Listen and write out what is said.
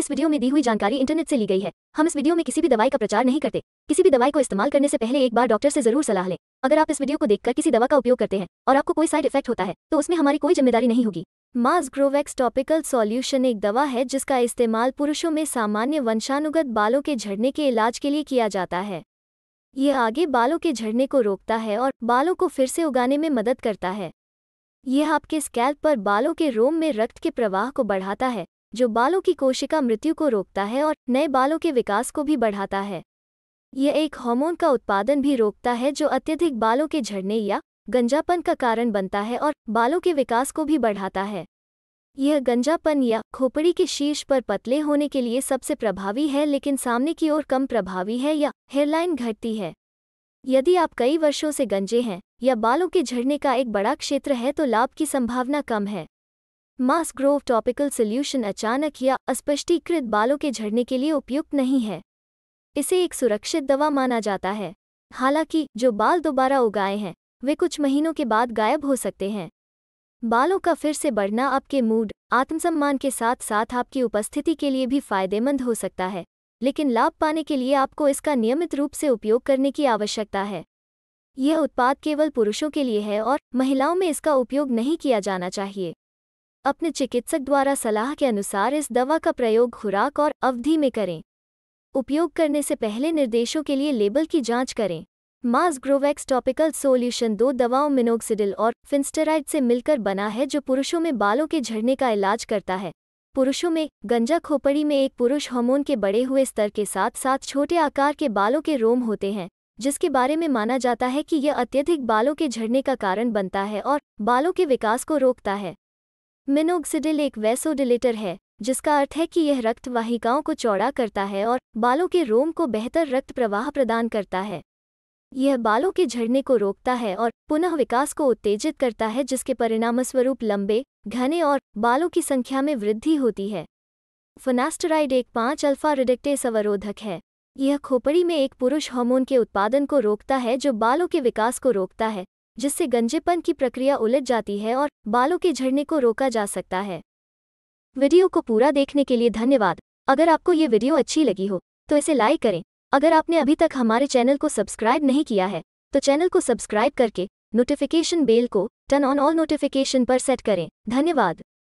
इस वीडियो में दी हुई जानकारी इंटरनेट से ली गई है हम इस वीडियो में किसी भी दवाई का प्रचार नहीं करते किसी भी दवाई को इस्तेमाल करने से पहले एक बार डॉक्टर से जरूर सलाह लें अगर आप इस वीडियो को देखकर किसी दवा का उपयोग करते हैं और आपको कोई साइड इफेक्ट होता है तो उसमें हमारी कोई जिम्मेदारी नहीं होगी मास ग्रोवेक्स टॉपिकल सॉल्यूशन एक दवा है जिसका इस्तेमाल पुरुषों में सामान्य वंशानुगत बालों के झड़ने के इलाज के लिए किया जाता है यह आगे बालों के झड़ने को रोकता है और बालों को फिर से उगाने में मदद करता है यह आपके स्कैल्प पर बालों के रोम में रक्त के प्रवाह को बढ़ाता है जो बालों की कोशिका मृत्यु को रोकता है और नए बालों के विकास को भी बढ़ाता है यह एक हार्मोन का उत्पादन भी रोकता है जो अत्यधिक बालों के झड़ने या गंजापन का कारण बनता है और बालों के विकास को भी बढ़ाता है यह गंजापन या खोपड़ी के शीर्ष पर पतले होने के लिए सबसे प्रभावी है लेकिन सामने की ओर कम प्रभावी है या हेयरलाइन घटती है यदि आप कई वर्षों से गंजे हैं या बालों के झड़ने का एक बड़ा क्षेत्र है तो लाभ की संभावना कम है मास्क ग्रोव टॉपिकल सोल्यूशन अचानक या अस्पष्टीकृत बालों के झड़ने के लिए उपयुक्त नहीं है इसे एक सुरक्षित दवा माना जाता है हालांकि जो बाल दोबारा उगाए हैं वे कुछ महीनों के बाद गायब हो सकते हैं बालों का फिर से बढ़ना आपके मूड आत्मसम्मान के साथ साथ आपकी उपस्थिति के लिए भी फायदेमंद हो सकता है लेकिन लाभ पाने के लिए आपको इसका नियमित रूप से उपयोग करने की आवश्यकता है यह उत्पाद केवल पुरुषों के लिए है और महिलाओं में इसका उपयोग नहीं किया जाना चाहिए अपने चिकित्सक द्वारा सलाह के अनुसार इस दवा का प्रयोग खुराक और अवधि में करें उपयोग करने से पहले निर्देशों के लिए लेबल की जांच करें मास ग्रोवैक्स टॉपिकल सोल्यूशन दो दवाओं मिनोक्सिडिल और फिंस्टेराइड से मिलकर बना है जो पुरुषों में बालों के झड़ने का इलाज करता है पुरुषों में गंजा खोपड़ी में एक पुरुष हार्मोन के बढ़े हुए स्तर के साथ साथ छोटे आकार के बालों के रोम होते हैं जिसके बारे में माना जाता है कि यह अत्यधिक बालों के झड़ने का कारण बनता है और बालों के विकास को रोकता है मिनोक्सिडिल एक वैसोडिलेटर है जिसका अर्थ है कि यह रक्त वाहिकाओं को चौड़ा करता है और बालों के रोम को बेहतर रक्त प्रवाह प्रदान करता है यह बालों के झड़ने को रोकता है और पुनः विकास को उत्तेजित करता है जिसके परिणामस्वरूप लंबे घने और बालों की संख्या में वृद्धि होती है फनास्टराइड एक पांच अल्फा रिडिक्टेस अवरोधक है यह खोपड़ी में एक पुरुष हार्मोन के उत्पादन को रोकता है जो बालों के विकास को रोकता है जिससे गंजेपन की प्रक्रिया उलझ जाती है और बालों के झड़ने को रोका जा सकता है वीडियो को पूरा देखने के लिए धन्यवाद अगर आपको ये वीडियो अच्छी लगी हो तो इसे लाइक करें अगर आपने अभी तक हमारे चैनल को सब्सक्राइब नहीं किया है तो चैनल को सब्सक्राइब करके नोटिफिकेशन बेल को टर्न ऑन ऑल नोटिफिकेशन पर सेट करें धन्यवाद